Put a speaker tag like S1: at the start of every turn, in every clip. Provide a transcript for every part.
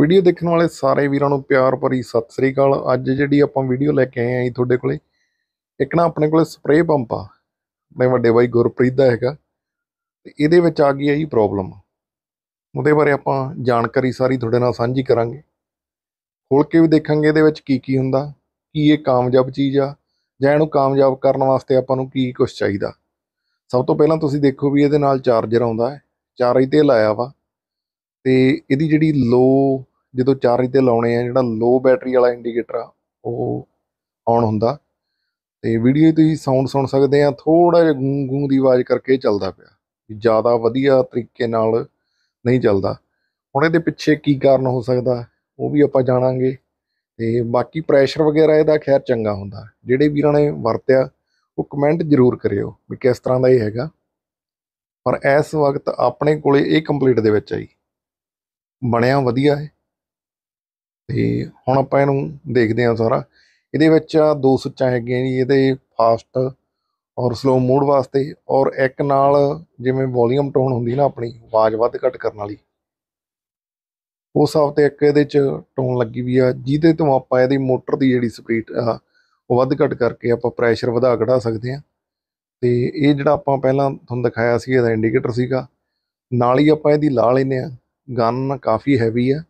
S1: video ਦੇਖਣ ਵਾਲੇ ਸਾਰੇ ਵੀਰਾਂ ਨੂੰ ਪਿਆਰ ਭਰੀ ਸਤਿ ਸ੍ਰੀ ਅਕਾਲ ਅੱਜ ਜਿਹੜੀ ਆਪਾਂ ਵੀਡੀਓ ਲੈ ਕੇ ਆਏ ਆਂ ਜੀ ਤੁਹਾਡੇ ਕੋਲੇ ਇੱਕ ਨਾ ਆਪਣੇ ਕੋਲੇ ਸਪਰੇਅ ਪੰਪ ਆ ਮੇਰੇ ਵੱਡੇ ਬਾਈ ਗੁਰਪ੍ਰੀਤ ਦਾ ਹੈਗਾ ਤੇ ਇਹਦੇ ਵਿੱਚ ਆ ਗਈ ਹੈ ਜੀ ਪ੍ਰੋਬਲਮ ਉਹਦੇ ਬਾਰੇ ਆਪਾਂ ਜਾਣਕਾਰੀ ਸਾਰੀ ਤੁਹਾਡੇ ਨਾਲ ਸਾਂਝੀ ਕਰਾਂਗੇ ਖੋਲ ਕੇ ਵੀ ਦੇਖਾਂਗੇ ਇਹਦੇ ਵਿੱਚ ਕੀ ਕੀ ਹੁੰਦਾ ਕੀ ਇਹ ਕਾਮਯਾਬ ਚੀਜ਼ ਆ ਜਾਂ ਇਹਨੂੰ ਕਾਮਯਾਬ ਕਰਨ ਵਾਸਤੇ ਆਪਾਂ ਨੂੰ ਕੀ ਕੁਝ ਚਾਹੀਦਾ ਸਭ ਤੋਂ ਪਹਿਲਾਂ ਤੁਸੀਂ ਦੇਖੋ ਵੀ ਇਹਦੇ ਨਾਲ ਚਾਰਜਰ ਆਉਂਦਾ ਹੈ ਚਾਰਜ ਤੇ ਲਾਇਆ ਵਾ ਤੇ ਇਹਦੀ ਜਿਹੜੀ ਲੋ ਜਦੋਂ ਚਾਰਜ ਤੇ ਲਾਉਣੇ ਆ ਜਿਹੜਾ ਲੋ ਬੈਟਰੀ ਵਾਲਾ ਇੰਡੀਕੇਟਰ ਆ ਉਹ ਆਨ ਹੁੰਦਾ ਤੇ ਵੀਡੀਓ ਤੁਸੀਂ ਸਾਊਂਡ ਸੁਣ ਸਕਦੇ ਆ ਥੋੜਾ ਜਿਹਾ ਗੂੰ ਗੂੰ ਦੀ ਆਵਾਜ਼ ਕਰਕੇ ਚੱਲਦਾ ਪਿਆ ਜਿਆਦਾ ਵਧੀਆ ਤਰੀਕੇ ਨਾਲ ਨਹੀਂ ਚੱਲਦਾ ਹੁਣ ਇਹਦੇ ਪਿੱਛੇ ਕੀ ਕਾਰਨ ਹੋ ਸਕਦਾ ਉਹ ਵੀ ਆਪਾਂ ਜਾਣਾਂਗੇ ਤੇ ਬਾਕੀ ਪ੍ਰੈਸ਼ਰ ਵਗੈਰਾ ਇਹਦਾ ਖੈਰ ਚੰਗਾ ਹੁੰਦਾ ਜਿਹੜੇ ਵੀਰਾਂ ਨੇ ਵਰਤਿਆ ਉਹ ਕਮੈਂਟ ਜ਼ਰੂਰ ਕਰਿਓ ਵੀ ਕਿਸ ਤਰ੍ਹਾਂ ਦਾ ਇਹ ਹੈਗਾ ਪਰ ਇਸ ਵਕਤ ਆਪਣੇ ਕੋਲੇ ਇਹ ਕੰਪਲੀਟ ਦੇ ਵਿੱਚ ਆਈ ਬਣਿਆ ਵਧੀਆ ਹੈ ਤੇ ਹੁਣ ਆਪਾਂ ਇਹਨੂੰ ਦੇਖਦੇ ਹਾਂ ਸਾਰਾ ਇਹਦੇ ਵਿੱਚ ਦੋ ਸੁੱਚਾਂ ਹੈਗੀਆਂ ਜੀ ਇਹਦੇ ਫਾਸਟ ਔਰ ਸਲੋ ਮੋਡ ਵਾਸਤੇ ਔਰ ਇੱਕ ਨਾਲ ਜਿਵੇਂ ਵੋਲੀਅਮ ਟੋਨ ਹੁੰਦੀ ਨਾ ਆਪਣੀ ਆਵਾਜ਼ ਵੱਧ ਘੱਟ ਕਰਨ ਵਾਲੀ ਉਸ ਹਿਸਾਬ ਤੇ ਇੱਕ ਇਹਦੇ ਚ ਟੋਨ ਲੱਗੀ ਵੀ ਆ ਜਿਹਦੇ ਤੋਂ ਆਪਾਂ ਇਹਦੀ ਮੋਟਰ ਦੀ ਜਿਹੜੀ ਸਪੀਡ ਆ ਉਹ ਵੱਧ ਘੱਟ ਕਰਕੇ ਆਪਾਂ ਪ੍ਰੈਸ਼ਰ ਵਧਾ ਘਟਾ ਸਕਦੇ ਆ ਤੇ ਇਹ ਜਿਹੜਾ ਆਪਾਂ ਪਹਿਲਾਂ ਤੁਹਾਨੂੰ ਦਿਖਾਇਆ ਸੀ ਇਹਦਾ ਇੰਡੀਕੇਟਰ ਸੀਗਾ ਨਾਲ ਹੀ ਆਪਾਂ ਇਹਦੀ ਲਾ ਲੈਨੇ ਆ ਗਨ ਕਾਫੀ ਹੈਵੀ ਆ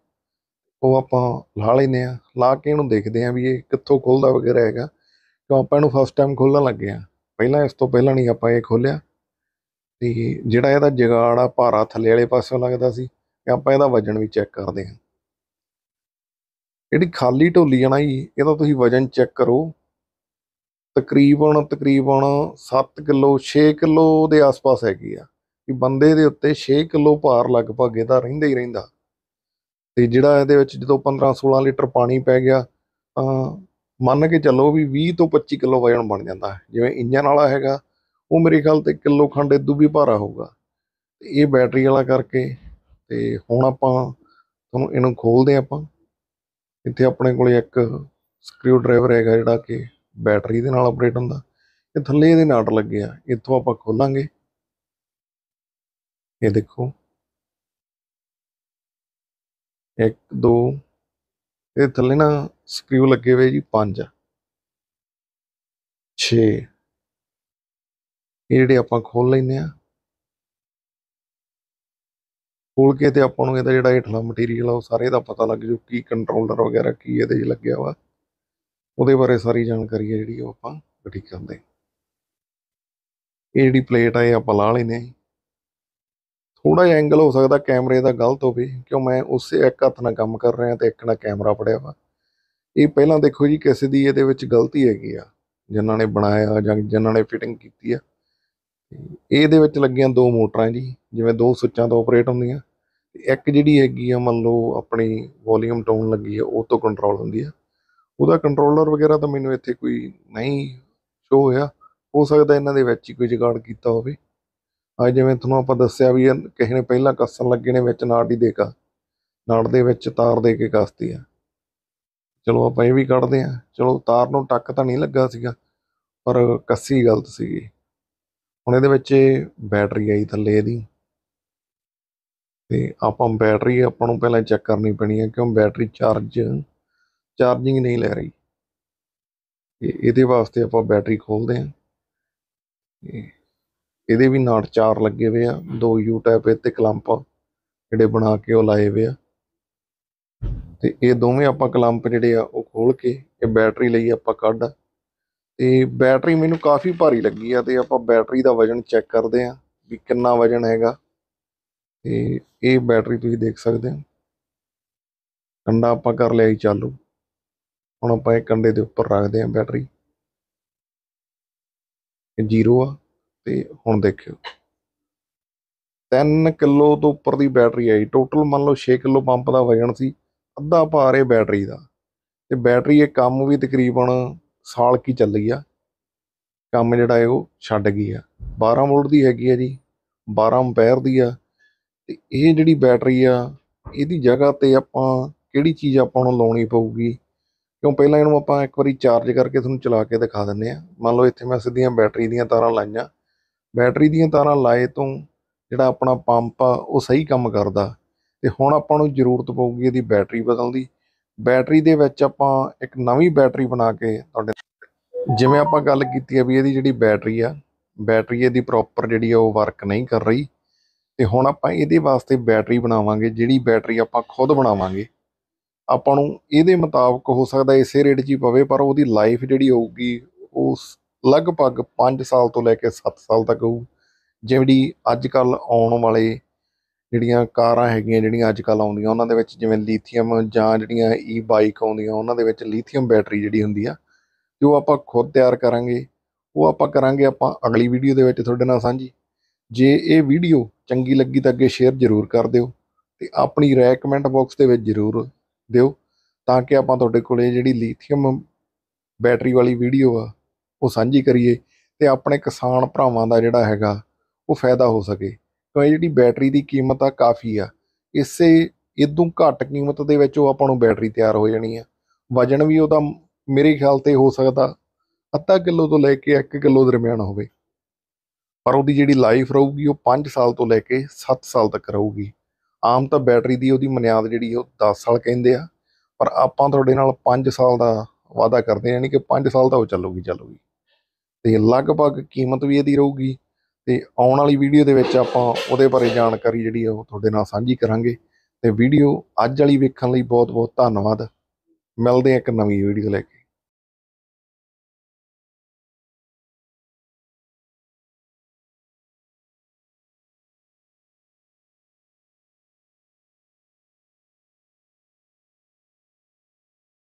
S1: ਉਹ ਆਪਾਂ ਲਾ ਲੈਨੇ ਆ ਲਾ ਕੇ ਇਹਨੂੰ ਦੇਖਦੇ ਆ ਵੀ ਇਹ ਕਿੱਥੋਂ ਖੁੱਲਦਾ ਵਗੈਰਾ ਹੈਗਾ ਕਿਉਂ ਆਪਾਂ ਇਹਨੂੰ ਫਸਟ ਟਾਈਮ ਖੋਲਣ ਲੱਗੇ ਆ ਪਹਿਲਾਂ ਇਸ ਤੋਂ ਪਹਿਲਾਂ ਨਹੀਂ ਆਪਾਂ ਇਹ ਖੋਲਿਆ ਤੇ ਜਿਹੜਾ ਇਹਦਾ ਜਗਾੜ ਆ ਭਾਰਾ ਥੱਲੇ ਵਾਲੇ ਪਾਸੇ ਲੱਗਦਾ ਸੀ ਕਿ ਆਪਾਂ ਇਹਦਾ ਵਜਨ ਵੀ ਚੈੱਕ ਕਰਦੇ ਆ ਜਿਹੜੀ ਖਾਲੀ ਢੋਲੀ ਆ ਨਾ ਜੀ ਇਹਦਾ ਤੁਸੀਂ ਵਜਨ ਚੈੱਕ ਕਰੋ ਤਕਰੀਬਨ ਤਕਰੀਬਨ 7 ਕਿਲੋ 6 ਕਿਲੋ ਦੇ ਆਸ-ਪਾਸ ਹੈਗੀ ਆ ਕਿ ਬੰਦੇ ਦੇ ਉੱਤੇ 6 ਕਿਲੋ ਭਾਰ ਲਗਭਗ ਇਹਦਾ ਰਹਿੰਦਾ ਹੀ ਰਹਿੰਦਾ ਤੇ ਜਿਹੜਾ ਇਹਦੇ ਵਿੱਚ ਜਦੋਂ 15-16 ਲੀਟਰ ਪਾਣੀ ਪੈ ਗਿਆ ਤਾਂ ਮੰਨ ਕੇ ਚੱਲੋ ਵੀ 20 ਤੋਂ 25 ਕਿਲੋ ਵਜਨ ਬਣ ਜਾਂਦਾ ਜਿਵੇਂ ਇੰਜਨ ਵਾਲਾ ਹੈਗਾ ਉਹ ਮੇਰੇ ਖਿਆਲ ਤੇ ਕਿਲੋ ਖੰਡ ਇਦੋਂ ਵੀ ਭਾਰਾ ਹੋਊਗਾ ਤੇ ਇਹ ਬੈਟਰੀ ਵਾਲਾ ਕਰਕੇ ਤੇ ਹੁਣ ਆਪਾਂ ਤੁਹਾਨੂੰ ਇਹਨੂੰ ਖੋਲਦੇ ਆਪਾਂ ਇੱਥੇ ਆਪਣੇ ਕੋਲੇ ਇੱਕ ਸਕਰੂ ਡਰਾਈਵਰ ਹੈਗਾ ਜਿਹੜਾ ਕਿ ਬੈਟਰੀ ਦੇ ਨਾਲ ਆਪਰੇਟ ਹੁੰਦਾ ਇਹ ਥੱਲੇ ਇਹਦੇ ਨਾਟ ਲੱਗੇ ਆ ਇੱਥੋਂ ਆਪਾਂ ਖੋਲਾਂਗੇ ਇਹ ਦੇਖੋ 1 2 ਇਹ ਥੱਲੇ ਨਾ ਸਕਰੂ ਲੱਗੇ ਹੋਏ ਜੀ 5 6 ਇਹ ਜਿਹੜੇ ਆਪਾਂ ਖੋਲ ਲੈਨੇ ਆ ਖੋਲ ਕੇ ਤੇ ਆਪਾਂ ਨੂੰ ਇਹਦਾ ਜਿਹੜਾ ਹੇਠਲਾ ਮਟੀਰੀਅਲ ਆ ਉਹ ਸਾਰੇ ਦਾ ਪਤਾ ਲੱਗ ਜੂ ਕੀ ਕੰਟਰੋਲਰ ਵਗੈਰਾ ਕੀ ਇਹਦੇ 'ਚ ਲੱਗਿਆ ਵਾ ਉਹਦੇ ਬਾਰੇ ਸਾਰੀ ਜਾਣਕਾਰੀ ਹੈ ਜਿਹੜੀ ਉਹ ਆਪਾਂ ਇਕੱਠੀ ਕਰਦੇ ਇਹ ਜਿਹੜੀ ਪਲੇਟ ਆ ਇਹ ਆਪਾਂ ਲਾ ਲੈਨੇ ਆ ਥੋੜਾ ਜਿਹਾ ਐਂਗਲ ਹੋ ਸਕਦਾ ਕੈਮਰੇ ਦਾ ਗਲਤ ਹੋਵੇ ਕਿਉਂ ਮੈਂ ਉਸੇ ਇੱਕ ਹੱਥ ਨਾਲ ਕੰਮ ਕਰ ਰਿਹਾ ਤੇ ਇੱਕ ਨਾਲ ਕੈਮਰਾ ਫੜਿਆ ਵਾ ਇਹ ਪਹਿਲਾਂ ਦੇਖੋ ਜੀ ਕਿਸੇ ਦੀ ਇਹਦੇ ਵਿੱਚ ਗਲਤੀ ਹੈਗੀ ਆ ਜਿਨ੍ਹਾਂ ਨੇ ਬਣਾਇਆ ਜਾਂ ਜਿਨ੍ਹਾਂ ਨੇ ਫਿਟਿੰਗ ਕੀਤੀ ਆ ਇਹਦੇ ਵਿੱਚ ਲੱਗੀਆਂ ਦੋ ਮੋਟਰਾਂ ਜੀ ਜਿਵੇਂ ਦੋ ਸੁੱਚਾਂ ਤੋਂ ਆਪਰੇਟ ਹੁੰਦੀਆਂ ਇੱਕ ਜਿਹੜੀ ਹੈਗੀ ਆ ਮੰਨ ਲਓ ਆਪਣੀ ਵੋਲੀਅਮ ਟੋਨ ਲੱਗੀ ਆ ਉਹ ਤੋਂ ਕੰਟਰੋਲ ਹੁੰਦੀ ਆ ਉਹਦਾ ਕੰਟਰੋਲਰ ਵਗੈਰਾ ਤਾਂ ਮੈਨੂੰ ਇੱਥੇ ਕੋਈ ਨਹੀਂ ਸ਼ੋ ਹੋਇਆ ਹੋ ਸਕਦਾ ਇਹਨਾਂ ਦੇ ਵਿੱਚ ਹੀ ਕੋਈ ਜਗਾੜ ਕੀਤਾ ਹੋਵੇ ਅੱਜ ਜਿਵੇਂ ਤੁਹਾਨੂੰ ਆਪਾਂ ਦੱਸਿਆ ਵੀ ਕਿਸੇ ਨੇ ਪਹਿਲਾਂ ਕੱਸਣ ਲੱਗੇ ਨੇ ਵਿੱਚ ਨਾੜ ਦੀ ਦੇਕਾ ਨਾੜ ਦੇ ਵਿੱਚ ਤਾਰ ਦੇ ਕੇ ਕੱਸਤੀ ਆ ਚਲੋ ਆਪਾਂ ਇਹ ਵੀ ਕੱਢਦੇ ਆ ਚਲੋ ਤਾਰ ਨੂੰ ਟੱਕ ਤਾਂ ਨਹੀਂ ਲੱਗਾ ਸੀਗਾ ਪਰ ਕੱਸੀ ਗਲਤ ਸੀਗੀ ਹੁਣ ਇਹਦੇ ਵਿੱਚ ਬੈਟਰੀ ਆਈ ਥੱਲੇ ਇਹਦੀ ਤੇ ਆਪਾਂ ਬੈਟਰੀ ਆਪਾਂ ਨੂੰ ਪਹਿਲਾਂ ਚੈੱਕ ਕਰਨੀ ਪੈਣੀ ਹੈ ਕਿਉਂ ਬੈਟਰੀ ਚਾਰਜ ਚਾਰਜਿੰਗ ਨਹੀਂ ਲੈ ਰਹੀ ਇਹਦੇ ਵਾਸਤੇ ਆਪਾਂ ਬੈਟਰੀ ਖੋਲਦੇ ਇਹ ਇਹਦੇ ਵੀ ਨਾਟ ਚਾਰ ਲੱਗੇ ਹੋਏ ਆ ਦੋ ਯੂ ਟਾਈਪ ਤੇ ਕਲੰਪ ਜਿਹੜੇ ਬਣਾ ਕੇ ਉਹ ਲਾਏ ਹੋਏ ਆ ਤੇ ਇਹ ਦੋਵੇਂ ਆਪਾਂ ਕਲੰਪ ਜਿਹੜੇ ਆ ਉਹ ਖੋਲ ਕੇ ਇਹ ਬੈਟਰੀ ਲਈ ਆਪਾਂ ਕੱਢ ਤੇ ਬੈਟਰੀ ਮੈਨੂੰ ਕਾਫੀ ਭਾਰੀ ਲੱਗੀ ਆ ਤੇ ਆਪਾਂ ਬੈਟਰੀ ਦਾ ਵਜਨ ਚੈੱਕ ਕਰਦੇ ਆ ਵੀ ਕਿੰਨਾ ਵਜਨ ਹੈਗਾ ਤੇ ਇਹ ਬੈਟਰੀ ਤੁਸੀਂ ਦੇਖ ਸਕਦੇ ਹੋ ਕੰਡਾ ਆਪਾਂ ਕਰ ਲਿਆ ਹੀ ਚਾਲੂ ਹੁਣ ਆਪਾਂ ਇਹ ਕੰਡੇ ਦੇ ਉੱਪਰ ਰੱਖਦੇ ਆ ਬੈਟਰੀ ਇਹ ਜ਼ੀਰੋ ਆ ਤੇ ਹੁਣ ਦੇਖਿਓ 3 ਕਿਲੋ ਤੋਂ ਉੱਪਰ ਦੀ ਬੈਟਰੀ ਆਈ ਟੋਟਲ ਮੰਨ ਲਓ 6 ਕਿਲੋ ਪੰਪ ਦਾ ਵਜਨ ਸੀ ਅੱਧਾ ਭਾਰ ਇਹ ਬੈਟਰੀ ਦਾ ਤੇ ਬੈਟਰੀ ਇਹ ਕੰਮ ਵੀ ਤਕਰੀਬਨ ਸਾਲ ਕੀ ਚੱਲੀ ਆ ਕੰਮ ਜਿਹੜਾ ਹੈ ਉਹ ਛੱਡ ਗਈ ਆ 12 ਵੋਲਟ ਦੀ ਹੈਗੀ ਆ ਜੀ 12 ਐਂਪੀਅਰ ਦੀ ਆ ਤੇ ਇਹ ਜਿਹੜੀ ਬੈਟਰੀ ਆ ਇਹਦੀ ਜਗ੍ਹਾ ਤੇ ਆਪਾਂ ਕਿਹੜੀ ਚੀਜ਼ ਆਪਾਂ ਨੂੰ ਲਾਉਣੀ ਪਊਗੀ ਕਿਉਂ ਪਹਿਲਾਂ ਇਹਨੂੰ ਆਪਾਂ ਇੱਕ ਵਾਰੀ ਚਾਰਜ ਕਰਕੇ ਤੁਹਾਨੂੰ ਚਲਾ ਕੇ ਦਿਖਾ ਦਿੰਨੇ ਆ ਮੰਨ ਲਓ ਇੱਥੇ ਮੈਂ ਸਿੱਧੀਆਂ ਬੈਟਰੀ ਦੀਆਂ ਤਾਰਾਂ ਲਾਈਆਂ ਬੈਟਰੀ ਦੀਆਂ ਤਾਰਾਂ ਲਾਏ ਤੋਂ ਜਿਹੜਾ ਆਪਣਾ ਪੰਪ ਆ ਉਹ ਸਹੀ ਕੰਮ ਕਰਦਾ ਤੇ ਹੁਣ ਆਪਾਂ ਨੂੰ ਜ਼ਰੂਰਤ ਪਊਗੀ ਇਹਦੀ ਬੈਟਰੀ ਬਦਲਣ ਦੀ ਬੈਟਰੀ ਦੇ ਵਿੱਚ ਆਪਾਂ ਇੱਕ ਨਵੀਂ ਬੈਟਰੀ ਬਣਾ ਕੇ ਤੁਹਾਡੇ ਜਿਵੇਂ ਆਪਾਂ ਗੱਲ ਕੀਤੀ ਆ ਵੀ ਇਹਦੀ ਜਿਹੜੀ ਬੈਟਰੀ ਆ ਬੈਟਰੀ ਇਹਦੀ ਪ੍ਰੋਪਰ ਜਿਹੜੀ ਆ ਉਹ ਵਰਕ ਨਹੀਂ ਕਰ ਰਹੀ ਤੇ ਹੁਣ ਆਪਾਂ ਇਹਦੇ ਵਾਸਤੇ ਬੈਟਰੀ ਬਣਾਵਾਂਗੇ ਜਿਹੜੀ ਬੈਟਰੀ ਆਪਾਂ ਖੁਦ ਬਣਾਵਾਂਗੇ ਆਪਾਂ ਨੂੰ ਇਹਦੇ ਮੁਤਾਬਕ ਹੋ ਸਕਦਾ ਇਸੇ ਰੇਟ 'ਚ ਹੀ ਪਵੇ ਪਰ ਉਹਦੀ ਲਾਈਫ ਜਿਹੜੀ ਹੋਊਗੀ ਉਸ ਲਗਭਗ 5 ਸਾਲ ਤੋਂ ਲੈ ਕੇ 7 ਸਾਲ ਤੱਕ ਹੋਊ ਜਿਹੜੀ ਅੱਜ ਕੱਲ ਆਉਣ ਵਾਲੇ ਜਿਹੜੀਆਂ ਕਾਰਾਂ ਹੈਗੀਆਂ ਜਿਹੜੀਆਂ ਅੱਜ ਕੱਲ ਆਉਂਦੀਆਂ ਉਹਨਾਂ ਦੇ ਵਿੱਚ ਜਿਵੇਂ ਲੀਥੀਅਮ ਜਾਂ ਜਿਹੜੀਆਂ ਈ ਬਾਈਕ ਆਉਂਦੀਆਂ ਉਹਨਾਂ ਦੇ ਵਿੱਚ ਲੀਥੀਅਮ ਬੈਟਰੀ ਜਿਹੜੀ ਹੁੰਦੀ ਆ ਜੋ ਆਪਾਂ ਖੁਦ ਤਿਆਰ ਕਰਾਂਗੇ ਉਹ ਆਪਾਂ ਕਰਾਂਗੇ ਆਪਾਂ ਅਗਲੀ ਵੀਡੀਓ ਦੇ ਵਿੱਚ ਤੁਹਾਡੇ ਨਾਲ ਸਾਂਝੀ ਜੇ ਇਹ ਵੀਡੀਓ ਚੰਗੀ ਲੱਗੀ ਤਾਂ ਅੱਗੇ ਸ਼ੇਅਰ ਜ਼ਰੂਰ ਕਰ ਦਿਓ ਤੇ ਆਪਣੀ ਰਾਏ ਕਮੈਂਟ ਬਾਕਸ ਦੇ ਵਿੱਚ ਜ਼ਰੂਰ ਦਿਓ ਤਾਂ ਕਿ ਆਪਾਂ ਤੁਹਾਡੇ ਕੋਲੇ ਜਿਹੜੀ ਲੀਥੀਅਮ ਬੈਟਰੀ ਵਾਲੀ ਵੀਡੀਓ ਆ ਉਹ ਸਾਂਝੀ ਕਰੀਏ ਤੇ ਆਪਣੇ ਕਿਸਾਨ ਭਰਾਵਾਂ ਦਾ ਜਿਹੜਾ ਹੈਗਾ ਉਹ ਫਾਇਦਾ ਹੋ ਸਕੇ ਕਿਉਂਕਿ ਜਿਹੜੀ ਬੈਟਰੀ ਦੀ ਕੀਮਤ ਆ ਕਾਫੀ ਆ ਇਸੇ ਇਦੋਂ ਘੱਟ ਕੀਮਤ ਦੇ ਵਿੱਚ ਉਹ ਆਪਾਂ ਨੂੰ ਬੈਟਰੀ ਤਿਆਰ ਹੋ ਜਾਣੀ ਆ ਵਜਨ ਵੀ ਉਹਦਾ ਮੇਰੇ ਖਿਆਲ ਤੇ ਹੋ ਸਕਦਾ ਅੱਧਾ ਕਿਲੋ ਤੋਂ ਲੈ ਕੇ 1 ਕਿਲੋ ਦਰਮਿਆਨ ਹੋਵੇ ਪਰ ਉਹਦੀ ਜਿਹੜੀ ਲਾਈਫ ਰਹੂਗੀ ਉਹ 5 ਸਾਲ ਤੋਂ ਲੈ ਕੇ 7 ਸਾਲ ਤੱਕ ਰਹੂਗੀ ਆਮ ਤਾਂ ਬੈਟਰੀ ਦੀ ਉਹਦੀ ਮਨਿਆਦ ਜਿਹੜੀ ਉਹ 10 ਸਾਲ ਕਹਿੰਦੇ ਆ ਪਰ ਆਪਾਂ ਤੁਹਾਡੇ ਨਾਲ 5 ਸਾਲ ਦਾ ਵਾਅਦਾ ਕਰਦੇ ਹਾਂ ਯਾਨੀ ਕਿ 5 ਸਾਲ ਤਾਂ ਉਹ ਚੱਲੂਗੀ ਚੱਲੂਗੀ ਤੇ ਲਗਭਗ ਕੀਮਤ ਵੀ ਇਹਦੀ ਰਹੂਗੀ ਤੇ ਆਉਣ ਵਾਲੀ ਵੀਡੀਓ ਦੇ ਵਿੱਚ ਆਪਾਂ ਉਹਦੇ ਬਾਰੇ ਜਾਣਕਾਰੀ ਜਿਹੜੀ ਉਹ ਤੁਹਾਡੇ ਨਾਲ ਸਾਂਝੀ ਕਰਾਂਗੇ ਤੇ ਵੀਡੀਓ ਅੱਜ ਵਾਲੀ ਵੇਖਣ ਲਈ ਬਹੁਤ ਬਹੁਤ ਧੰਨਵਾਦ ਮਿਲਦੇ ਆ ਇੱਕ ਨਵੀਂ ਵੀਡੀਓ ਲੈ ਕੇ